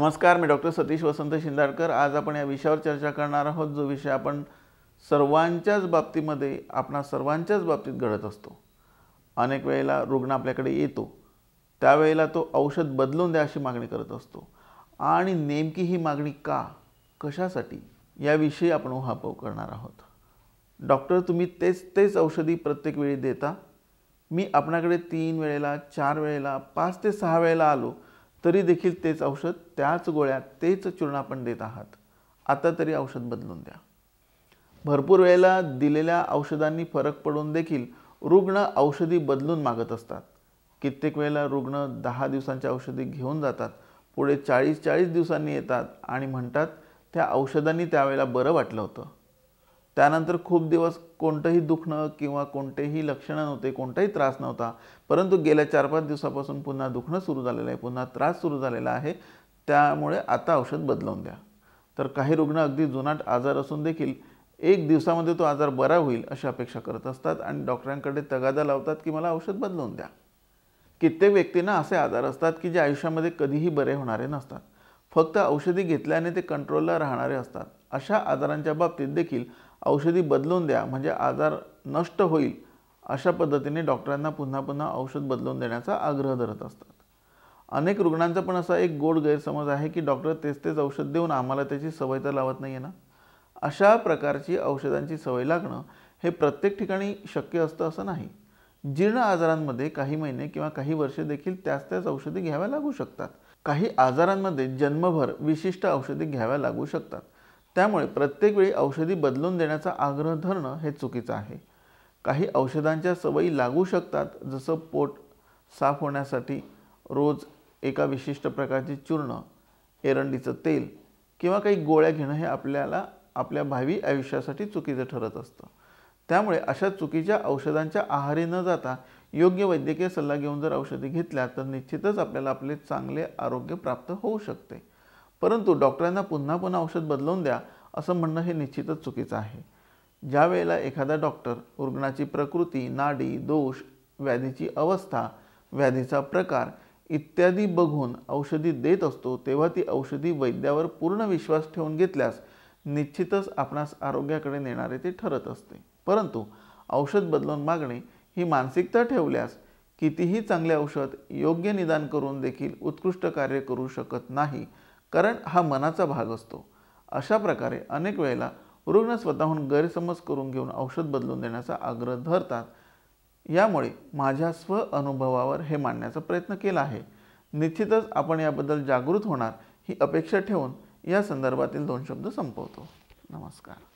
नमस्कार मी डॉक्टर सतीश वसंत शिंदाडकर आज आपण या विषयावर चर्चा करणार आहोत जो विषय आपण सर्वांच्याच बाबतीमध्ये आपणा सर्वांच्याच बाबतीत घडत असतो अनेक वेळेला रुग्ण आपल्याकडे येतो त्यावेळेला तो औषध बदलून द्या अशी मागणी करत असतो आणि नेमकी ही मागणी का कशासाठी याविषयी आपण उहापोह करणार आहोत डॉक्टर तुम्ही तेच तेच औषधी प्रत्येक वेळी देता मी आपणाकडे तीन वेळेला चार वेळेला पाच ते सहा वेळेला आलो तरी देखील तेच औषध त्याच गोळ्या तेच चूर्ण आपण देत आहात आता तरी औषध बदलून द्या भरपूर वेळेला दिलेल्या औषधांनी फरक पडून देखील रुग्ण औषधी बदलून मागत असतात कित्येक वेळेला रुग्ण दहा दिवसांच्या औषधी घेऊन जातात पुढे चाळीस चाळीस दिवसांनी येतात आणि म्हणतात त्या औषधांनी त्यावेळेला बरं वाटलं होतं त्यानंतर खूप दिवस कोणतंही दुखणं किंवा कोणतेही लक्षणं नव्हते कोणताही त्रास नव्हता परंतु गेल्या चार पाच दिवसापासून पुन्हा दुखणं सुरू झालेलं आहे पुन्हा त्रास सुरू झालेला आहे त्यामुळे आता औषध बदलवून द्या तर काही रुग्ण अगदी जुनाट आजार असून देखील एक दिवसामध्ये तो आजार बरा होईल अशी अपेक्षा करत असतात आणि डॉक्टरांकडे तगादा लावतात की मला औषध बदलवून द्या कित्येक व्यक्तींना असे आजार असतात की जे आयुष्यामध्ये कधीही बरे होणारे नसतात फक्त औषधी घेतल्याने ते कंट्रोलला राहणारे असतात अशा आजारांच्या बाबतीत देखील औषधी बदलून द्या म्हणजे आजार नष्ट होईल अशा पद्धतीने डॉक्टरांना पुन्हा पुन्हा औषध बदलून देण्याचा आग्रह धरत असतात अनेक रुग्णांचा पण असा एक गोड गैरसमज आहे की डॉक्टर तेच तेच औषध देऊन आम्हाला त्याची सवय तर लावत नाही आहे ना अशा प्रकारची औषधांची सवय लागणं हे प्रत्येक ठिकाणी शक्य असतं असं नाही जीर्ण आजारांमध्ये काही महिने किंवा काही वर्षे देखील त्याच त्याच औषधी घ्याव्या लागू शकतात काही आजारांमध्ये जन्मभर विशिष्ट औषधी घ्याव्या लागू शकतात त्यामुळे प्रत्येक वेळी औषधी बदलून देण्याचा आग्रह धरणं हे चुकीचं आहे काही औषधांच्या सवयी लागू शकतात जसं पोट साफ होण्यासाठी रोज एका विशिष्ट प्रकारची चूर्ण एरंडीचं तेल किंवा काही गोळ्या घेणं हे आपल्याला आपल्या भावी आयुष्यासाठी चुकीचं ठरत असतं त्यामुळे अशा चुकीच्या औषधांच्या आहारी न जाता योग्य वैद्यकीय सल्ला घेऊन जर औषधी घेतल्या तर निश्चितच आपल्याला आपले चांगले आरोग्य प्राप्त होऊ शकते परंतु डॉक्टरांना पुन्हा पुन्हा औषध बदलवून द्या असं म्हणणं हे निश्चितच चुकीचं आहे ज्या वेळेला एखादा डॉक्टर रुग्णाची प्रकृती नाडी दोष व्याधीची अवस्था व्याधीचा प्रकार इत्यादी बघून औषधी देत असतो तेव्हा ती औषधी वैद्यावर पूर्ण विश्वास ठेवून घेतल्यास निश्चितच आपणास आरोग्याकडे नेणारे ते ठरत असते परंतु औषध बदलून मागणे ही मानसिकता ठेवल्यास कितीही चांगले औषध योग्य निदान करून देखील उत्कृष्ट कार्य करू शकत नाही कारण हा मनाचा भाग असतो अशा प्रकारे अनेक वेळेला रुग्ण स्वतःहून गैरसमज करून घेऊन औषध बदलून देण्याचा आग्रह धरतात यामुळे माझ्या स्व अनुभवावर हे मांडण्याचा प्रयत्न केला आहे निश्चितच आपण याबद्दल जागृत होणार ही अपेक्षा ठेवून या संदर्भातील दोन शब्द संपवतो नमस्कार